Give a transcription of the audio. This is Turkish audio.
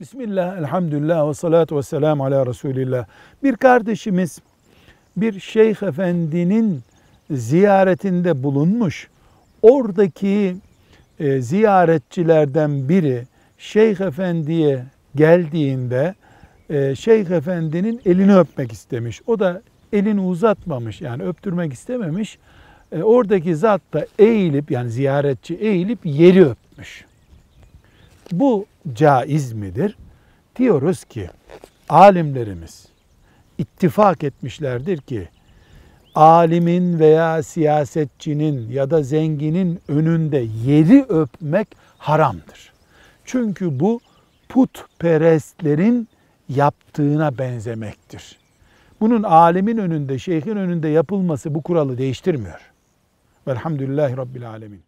Bismillah, elhamdülillah ve salatu ve selamu ala Resulillah. Bir kardeşimiz bir şeyh efendinin ziyaretinde bulunmuş. Oradaki e, ziyaretçilerden biri şeyh efendiye geldiğinde e, şeyh efendinin elini öpmek istemiş. O da elini uzatmamış yani öptürmek istememiş. E, oradaki zat da eğilip yani ziyaretçi eğilip yeri öpmüş. Bu caiz midir? Diyoruz ki alimlerimiz ittifak etmişlerdir ki alimin veya siyasetçinin ya da zenginin önünde yeri öpmek haramdır. Çünkü bu putperestlerin yaptığına benzemektir. Bunun alimin önünde, şeyhin önünde yapılması bu kuralı değiştirmiyor. Velhamdülillahi Rabbil Alemin.